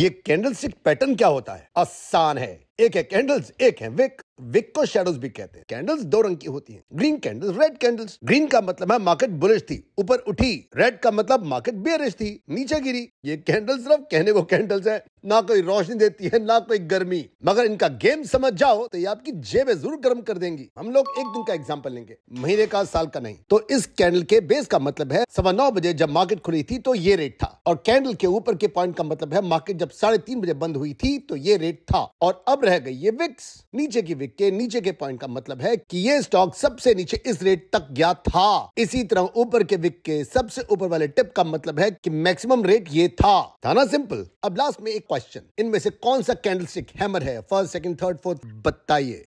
ये candlestick pattern क्या होता है आसान है एक है कैंडल्स एक है विक विक को शेडोज भी कहते हैं कैंडल्स दो रंग की होती हैं green candles red candles green का मतलब है मार्केट बुलिश थी ऊपर उठी रेड का मतलब मार्केट बेरिश थी नीचे गिरी ये कैंडल्स सिर्फ कहने को कैंडल्स है ना कोई रोशनी देती है ना कोई गर्मी मगर इनका गेम समझ जाओ तो ये आपकी जेबें जरूर गर्म कर देंगी हम लोग एक दिन का एग्जाम्पल लेंगे महीने का साल का नहीं तो इस कैंडल के बेस का मतलब है सवा नौ बजे जब मार्केट खुली थी तो ये रेट था और कैंडल के ऊपर के पॉइंट का मतलब है मार्केट जब साढ़े तीन बजे बंद हुई थी तो ये रेट था और अब रह गई ये विक्स नीचे की विक्स के नीचे के पॉइंट का मतलब है कि ये स्टॉक सबसे नीचे इस रेट तक गया था इसी तरह ऊपर के विक के सबसे ऊपर वाले टिप का मतलब है कि मैक्सिमम रेट ये था था ना सिंपल अब लास्ट में एक क्वेश्चन इनमें से कौन सा कैंडलस्टिक हैमर है फर्स्ट सेकंड थर्ड फोर्थ बताइए